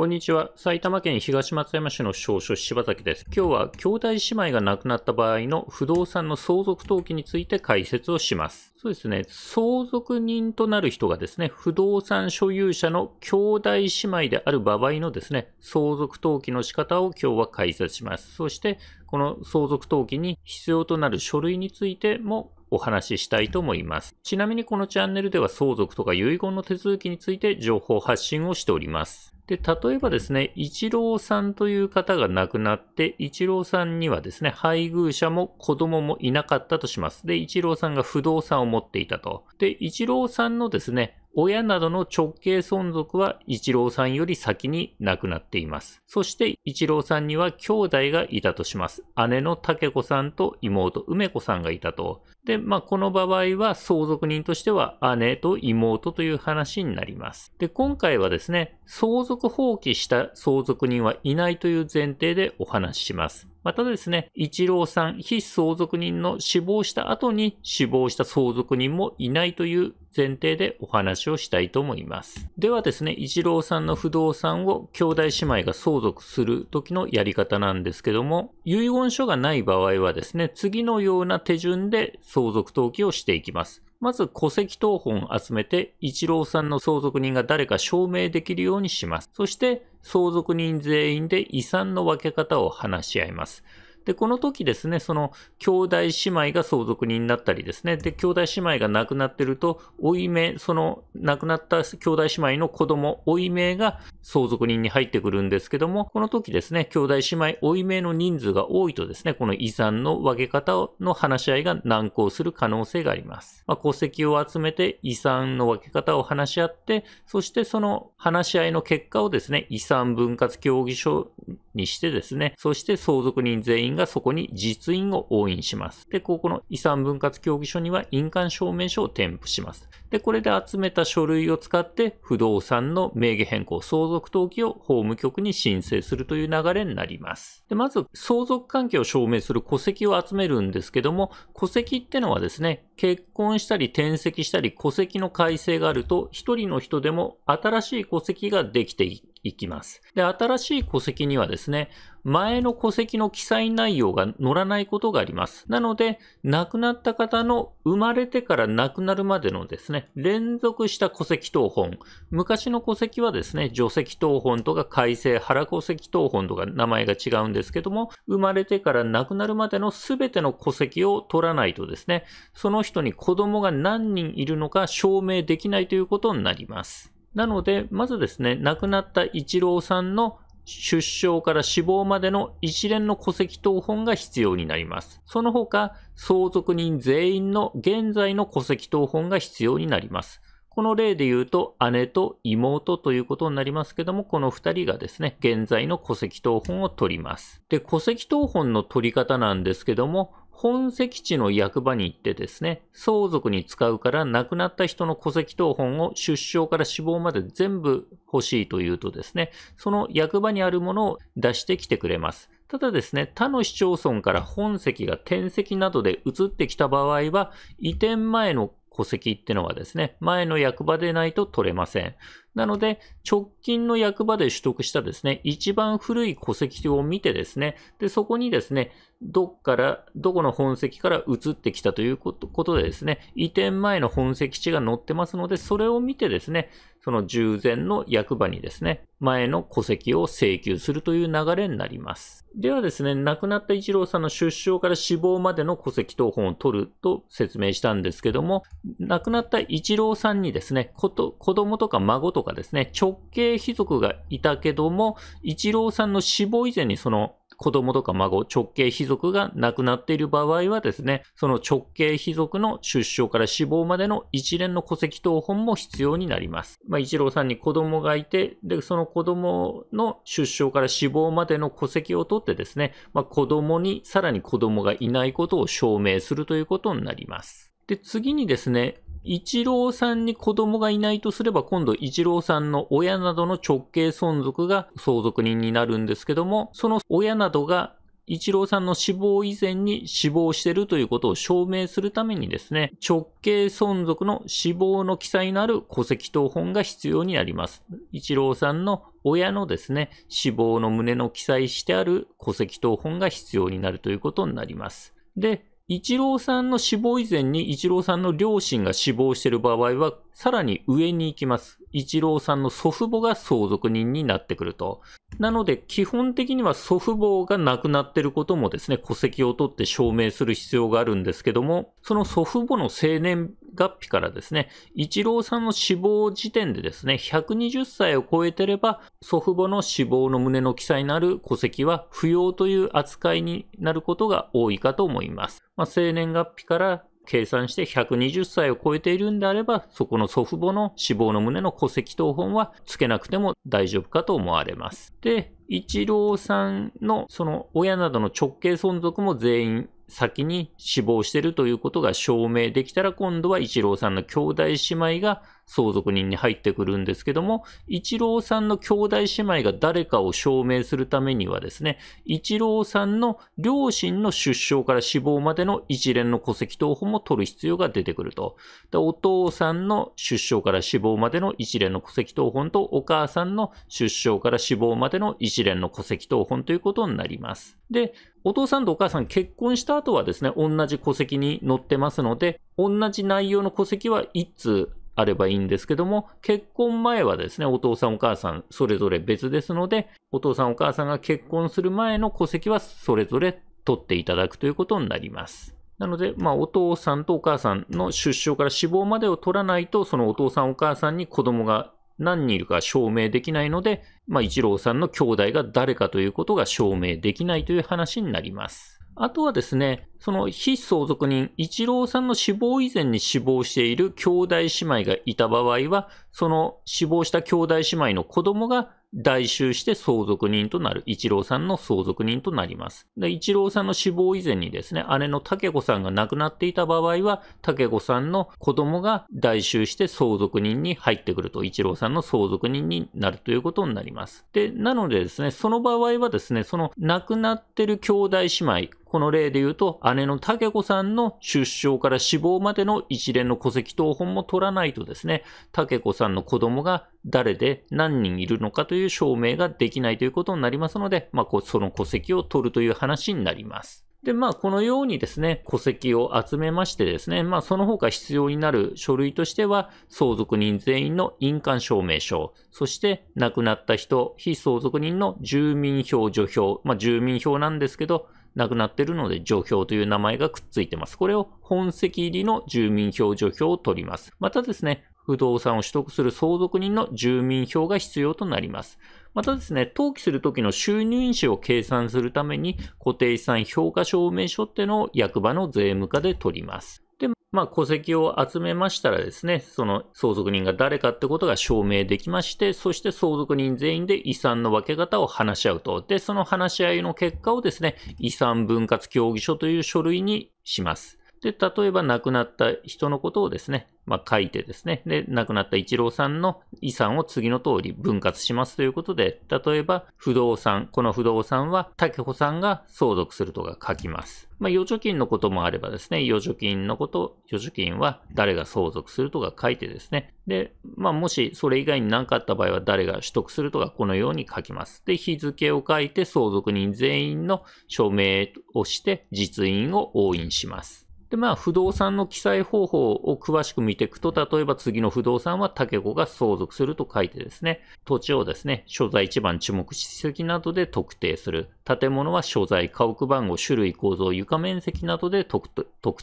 こんにちは。埼玉県東松山市の少書柴崎です。今日は兄弟姉妹が亡くなった場合の不動産の相続登記について解説をします。そうですね。相続人となる人がですね、不動産所有者の兄弟姉妹である場合のですね、相続登記の仕方を今日は解説します。そして、この相続登記に必要となる書類についてもお話ししたいと思います。ちなみにこのチャンネルでは相続とか遺言の手続きについて情報発信をしております。で、例えばですね、一郎さんという方が亡くなって、一郎さんにはですね、配偶者も子供もいなかったとします。で、一郎さんが不動産を持っていたと。で、一郎さんのですね、親などの直系存続は一郎さんより先に亡くなっています。そして一郎さんには兄弟がいたとします。姉の竹子さんと妹梅子さんがいたと。で、まあ、この場合は相続人としては姉と妹という話になります。で、今回はですね、相続放棄した相続人はいないという前提でお話しします。またですね、一郎さん非相続人の死亡した後に死亡した相続人もいないという前提でお話をしたいと思います。ではですね、一郎さんの不動産を兄弟姉妹が相続する時のやり方なんですけども、遺言書がない場合はですね、次のような手順で相続登記をしていきます。まず戸籍謄本を集めて、一郎さんの相続人が誰か証明できるようにします。そして、相続人全員で遺産の分け方を話し合います。で、この時ですね、その兄弟姉妹が相続人になったりですね、で、兄弟姉妹が亡くなってると、おいめ、その亡くなった兄弟姉妹の子供、おいめが相続人に入ってくるんですけども、この時ですね、兄弟姉妹、おいめの人数が多いとですね、この遺産の分け方の話し合いが難航する可能性があります。まあ、戸籍を集めて遺産の分け方を話し合って、そしてその話し合いの結果をですね、遺産分割協議書にしてですね、そして相続人全員がそこに実印を押印します。で、ここの遺産分割協議書には印鑑証明書を添付します。で、これで集めた書類を使って不動産の名義変更、相続登記を法務局に申請するという流れになります。で、まず相続関係を証明する戸籍を集めるんですけども、戸籍ってのはですね、結婚したり転籍したり戸籍の改正があると、一人の人でも新しい戸籍ができていいきます。で、新しい戸籍にはですね、前の戸籍の記載内容が載らないことがあります。なので、亡くなった方の生まれてから亡くなるまでのですね、連続した戸籍謄本。昔の戸籍はですね、除籍謄本とか改正原戸籍謄本とか名前が違うんですけども、生まれてから亡くなるまでの全ての戸籍を取らないとですね、その人に子供が何人いるのか証明できないということになります。なので、まずですね、亡くなった一郎さんの出生から死亡までの一連の戸籍謄本が必要になります。その他、相続人全員の現在の戸籍謄本が必要になります。この例で言うと、姉と妹ということになりますけども、この二人がですね、現在の戸籍謄本を取ります。で、戸籍謄本の取り方なんですけども、本籍地の役場に行ってですね、相続に使うから亡くなった人の戸籍謄本を出生から死亡まで全部欲しいというとですね、その役場にあるものを出してきてくれます。ただですね、他の市町村から本籍が転籍などで移ってきた場合は、移転前の戸籍ってのはですね、前の役場でないと取れません。なので、直近の役場で取得したですね、一番古い戸籍を見てですね、で、そこにですね、どっから、どこの本籍から移ってきたということでですね、移転前の本籍地が載ってますので、それを見てですね、その従前の役場にですね、前の戸籍を請求するという流れになります。ではですね、亡くなった一郎さんの出生から死亡までの戸籍謄本を取ると説明したんですけども、亡くなった一郎さんにですね、子供とか孫ととかですね、直系貴族がいたけども、一郎さんの死亡以前にその子供とか孫、直系貴族が亡くなっている場合はですね、その直系貴族の出生から死亡までの一連の戸籍謄本も必要になります。まあ、一郎さんに子供がいて、で、その子供の出生から死亡までの戸籍を取ってですね、まあ、子供にさらに子供がいないことを証明するということになります。で、次にですね、一郎さんに子供がいないとすれば、今度一郎さんの親などの直系存続が相続人になるんですけども、その親などが一郎さんの死亡以前に死亡してるということを証明するためにですね、直系存続の死亡の記載のある戸籍謄本が必要になります。一郎さんの親のですね、死亡の旨の記載してある戸籍謄本が必要になるということになります。で、一郎さんの死亡以前に一郎さんの両親が死亡している場合は、さらに上に行きます。一郎さんの祖父母が相続人になってくると。なので、基本的には祖父母が亡くなってることもですね、戸籍を取って証明する必要があるんですけども、その祖父母の生年月日からですね、一郎さんの死亡時点でですね、120歳を超えてれば、祖父母の死亡の旨の記載のある戸籍は不要という扱いになることが多いかと思います。まあ、生年月日から計算して120歳を超えているんであれば、そこの祖父母の死亡の旨の戸籍謄本はつけなくても大丈夫かと思われます。で、一郎さんのその親などの直系存続も全員先に死亡してるということが証明できたら今度は一郎さんの兄弟姉妹が相続人に入ってくるんですけども、一郎さんの兄弟姉妹が誰かを証明するためにはですね、一郎さんの両親の出生から死亡までの一連の戸籍謄本も取る必要が出てくると。お父さんの出生から死亡までの一連の戸籍謄本と、お母さんの出生から死亡までの一連の戸籍謄本ということになります。で、お父さんとお母さん結婚した後はですね、同じ戸籍に載ってますので、同じ内容の戸籍は1通あればいいんですけども、結婚前はですね、お父さんお母さんそれぞれ別ですので、お父さんお母さんが結婚する前の戸籍はそれぞれ取っていただくということになります。なので、まあ、お父さんとお母さんの出生から死亡までを取らないと、そのお父さんお母さんに子供が何人いるか証明できないので、まあ、一郎さんの兄弟が誰かということが証明できないという話になります。あとはですね、その非相続人、一郎さんの死亡以前に死亡している兄弟姉妹がいた場合は、その死亡した兄弟姉妹の子供が代襲して相続人となる、一郎さんの相続人となります。で、一郎さんの死亡以前にですね、姉の竹子さんが亡くなっていた場合は、竹子さんの子供が代襲して相続人に入ってくると、一郎さんの相続人になるということになります。で、なのでですね、その場合はですね、その亡くなってる兄弟姉妹、この例で言うと、姉の武子さんの出生から死亡までの一連の戸籍謄本も取らないとですね、竹子さんの子供が誰で何人いるのかという証明ができないということになりますので、まあ、その戸籍を取るという話になります。で、まあ、このようにですね、戸籍を集めましてですね、まあ、その他必要になる書類としては、相続人全員の印鑑証明書、そして亡くなった人、非相続人の住民票助票、まあ、住民票なんですけど、亡くなっているので、除票という名前がくっついてます。これを本籍入りの住民票除票を取ります。またですね、不動産を取得する相続人の住民票が必要となります。またですね、登記するときの収入印紙を計算するために、固定資産評価証明書っていうのを役場の税務課で取ります。で、まあ、戸籍を集めましたらですね、その相続人が誰かってことが証明できまして、そして相続人全員で遺産の分け方を話し合うと。で、その話し合いの結果をですね、遺産分割協議書という書類にします。で、例えば亡くなった人のことをですね、まあ、書いてですね、で、亡くなった一郎さんの遺産を次の通り分割しますということで、例えば不動産、この不動産は竹穂さんが相続するとか書きます。まあ、預貯金のこともあればですね、預貯金のこと、預貯金は誰が相続するとか書いてですね、で、まあ、もしそれ以外に何かあった場合は誰が取得するとかこのように書きます。で、日付を書いて相続人全員の署名をして実印を押印します。で、まあ、不動産の記載方法を詳しく見ていくと、例えば次の不動産は竹子が相続すると書いてですね、土地をですね、所在地番、地目史跡などで特定する。建物は所在、家屋番号、種類、構造、床面積などで特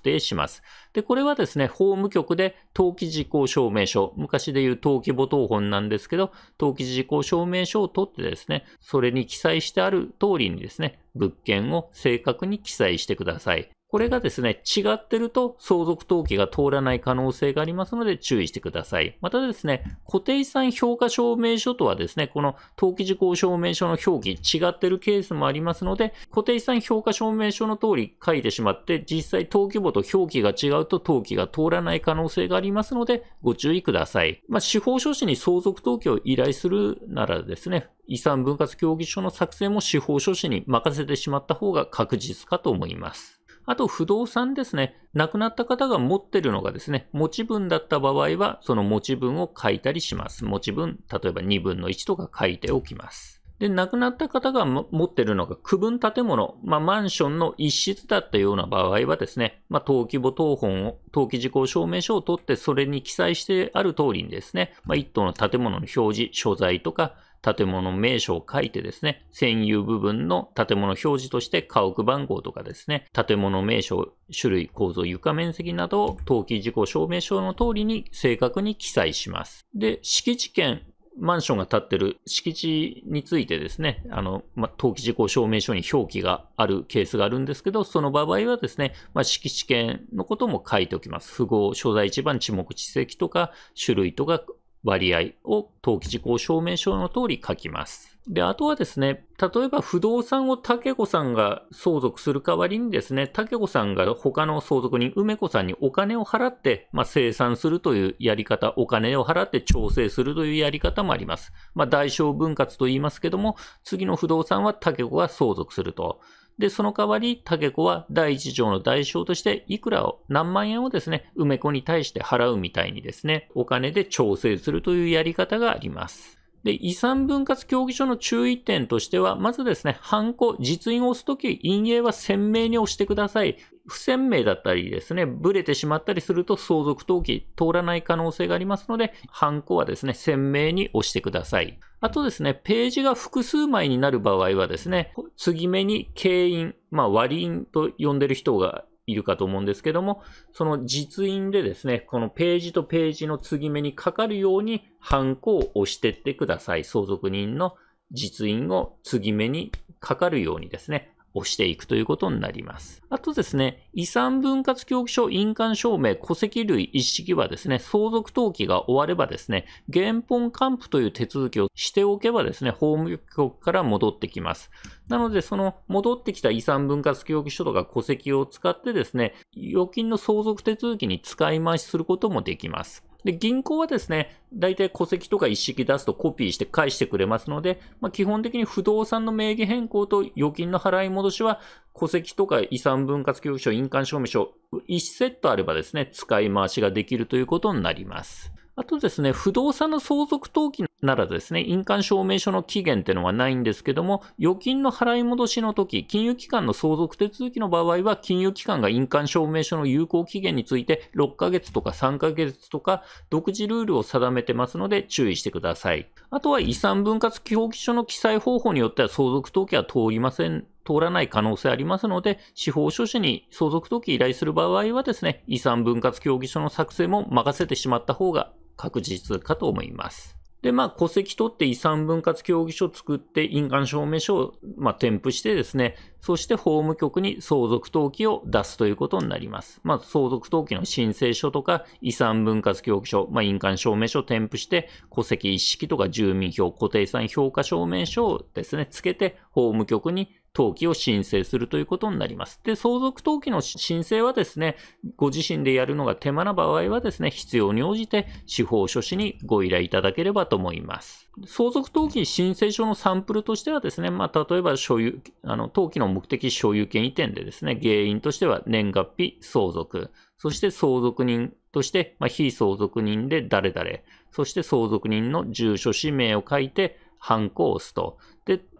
定します。で、これはですね、法務局で登記事項証明書、昔でいう登記簿等本なんですけど、登記事項証明書を取ってですね、それに記載してある通りにですね、物件を正確に記載してください。これがですね、違ってると相続登記が通らない可能性がありますので注意してください。またですね、固定資産評価証明書とはですね、この登記事項証明書の表記違ってるケースもありますので、固定資産評価証明書の通り書いてしまって、実際登記簿と表記が違うと登記が通らない可能性がありますので、ご注意ください。まあ、司法書士に相続登記を依頼するならですね、遺産分割協議書の作成も司法書士に任せてしまった方が確実かと思います。あと不動産ですね。亡くなった方が持ってるのがですね、持ち分だった場合は、その持ち分を書いたりします。持ち分、例えば2分の1とか書いておきます。で、亡くなった方が持ってるのが区分建物、まあ、マンションの一室だったような場合はですね、まあ、登記簿登本を、登記事項証明書を取って、それに記載してある通りにですね、まあ、1棟の建物の表示、所在とか、建物名称を書いてですね、占有部分の建物表示として家屋番号とかですね、建物名称、種類、構造、床面積などを登記事項証明書の通りに正確に記載します。で、敷地権、マンションが建ってる敷地についてですね、あの、ま登記事項証明書に表記があるケースがあるんですけど、その場合はですね、ま敷地権のことも書いておきます。符号、所在地番、地目、地籍とか、種類とか、割合を登記事項証明書の通り書きます。で、あとはですね、例えば不動産を竹子さんが相続する代わりにですね、竹子さんが他の相続人、梅子さんにお金を払って、まあ、生産するというやり方、お金を払って調整するというやり方もあります。まあ、代償分割と言いますけども、次の不動産は竹子が相続すると。で、その代わり、竹子は第一条の代償として、いくらを、何万円をですね、梅子に対して払うみたいにですね、お金で調整するというやり方があります。で、遺産分割協議書の注意点としては、まずですね、ハンコ、実印を押すとき、陰影は鮮明に押してください。不鮮明だったりですね、ブレてしまったりすると相続登記通らない可能性がありますので、ハンコはですね、鮮明に押してください。あとですね、ページが複数枚になる場合はですね、継ぎ目に経因、まあ、割因と呼んでる人がいるかと思うんですけども、その実印でですね、このページとページの継ぎ目にかかるようにハンコを押してってください。相続人の実印を継ぎ目にかかるようにですね、押していくということになります。あとですね、遺産分割協議書、印鑑証明、戸籍類一式はですね、相続登記が終わればですね、原本還付という手続きをしておけばですね、法務局から戻ってきます。なので、その戻ってきた遺産分割協議書とか戸籍を使ってですね、預金の相続手続きに使い回しすることもできます。で、銀行はですね、大体戸籍とか一式出すとコピーして返してくれますので、まあ、基本的に不動産の名義変更と預金の払い戻しは、戸籍とか遺産分割協議書、印鑑証明書、1セットあればですね、使い回しができるということになります。あとですね、不動産の相続登記ならですね、印鑑証明書の期限っていうのはないんですけども、預金の払い戻しの時、金融機関の相続手続きの場合は、金融機関が印鑑証明書の有効期限について、6ヶ月とか3ヶ月とか、独自ルールを定めてますので、注意してください。あとは遺産分割協議書の記載方法によっては、相続登記は通りません通らない可能性ありますので、司法書士に相続登記依頼する場合はですね、遺産分割協議書の作成も任せてしまった方が確実かと思います。で、まあ、戸籍取って遺産分割協議書を作って印鑑証明書を、まあ、添付してですね、そして法務局に相続登記を出すということになります。まあ、相続登記の申請書とか遺産分割協議書、まあ、印鑑証明書を添付して、戸籍一式とか住民票、固定資産評価証明書をですね、つけて法務局に登記を申請するということになります。で、相続登記の申請はですね、ご自身でやるのが手間な場合はですね、必要に応じて司法書士にご依頼いただければと思います。相続登記申請書のサンプルとしてはですね、まあ、例えば所有、あの、登記の目的所有権移転でですね、原因としては年月日、相続、そして相続人として、まあ、非相続人で誰々、そして相続人の住所氏名を書いて、ハンコを押すと。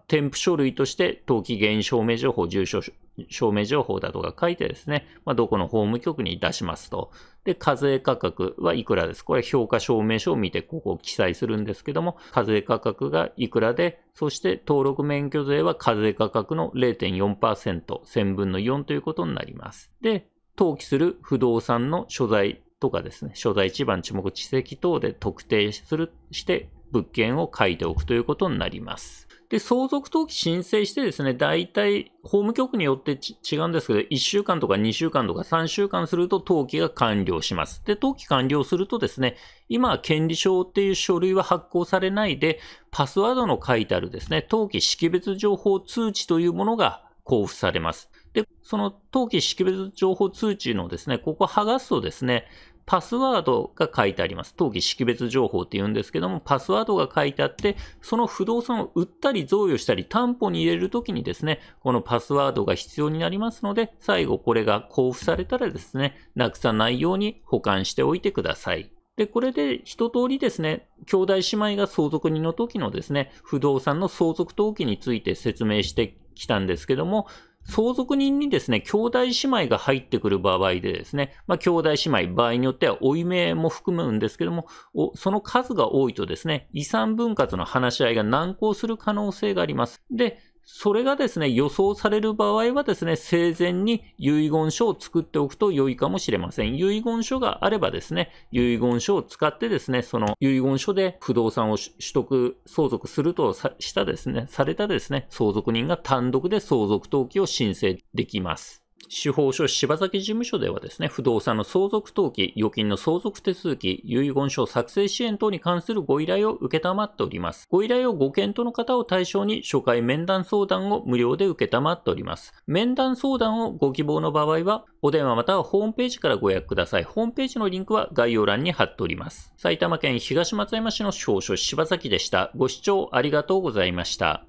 添付書類として、登記原因証明情報、住所証明情報だとか書いてですね、まあ、どこの法務局に出しますと。で、課税価格はいくらです。これ評価証明書を見てここを記載するんですけども、課税価格がいくらで、そして登録免許税は課税価格の0.4%、1000分の4ということになります。で、登記する不動産の所在とかですね、所在地番、地目、地籍等で特定するして物件を書いておくということになります。で、相続登記申請してですね、大体、法務局によって違うんですけど、1週間とか2週間とか3週間すると登記が完了します。で、登記完了するとですね、今、権利証っていう書類は発行されないで、パスワードの書いてあるですね、登記識別情報通知というものが交付されます。で、その登記識別情報通知のですね、ここ剥がすとですね、パスワードが書いてあります。登記識別情報って言うんですけども、パスワードが書いてあって、その不動産を売ったり贈与したり担保に入れるときにですね、このパスワードが必要になりますので、最後これが交付されたらですね、なくさないように保管しておいてください。で、これで一通りですね、兄弟姉妹が相続人の時のですね、不動産の相続登記について説明してきたんですけども、相続人にですね、兄弟姉妹が入ってくる場合でですね、まあ、兄弟姉妹、場合によっては負い目も含むんですけども、その数が多いとですね、遺産分割の話し合いが難航する可能性があります。で、それがですね、予想される場合はですね、生前に遺言書を作っておくと良いかもしれません。遺言書があればですね、遺言書を使ってですね、その遺言書で不動産を取得、相続するとしたですね、されたですね、相続人が単独で相続登記を申請できます。司法書柴崎事務所ではですね、不動産の相続登記、預金の相続手続き、遺言書作成支援等に関するご依頼を受けたまっております。ご依頼をご検討の方を対象に初回面談相談を無料で受けたまっております。面談相談をご希望の場合は、お電話またはホームページからご予約ください。ホームページのリンクは概要欄に貼っております。埼玉県東松山市の司法書柴崎でした。ご視聴ありがとうございました。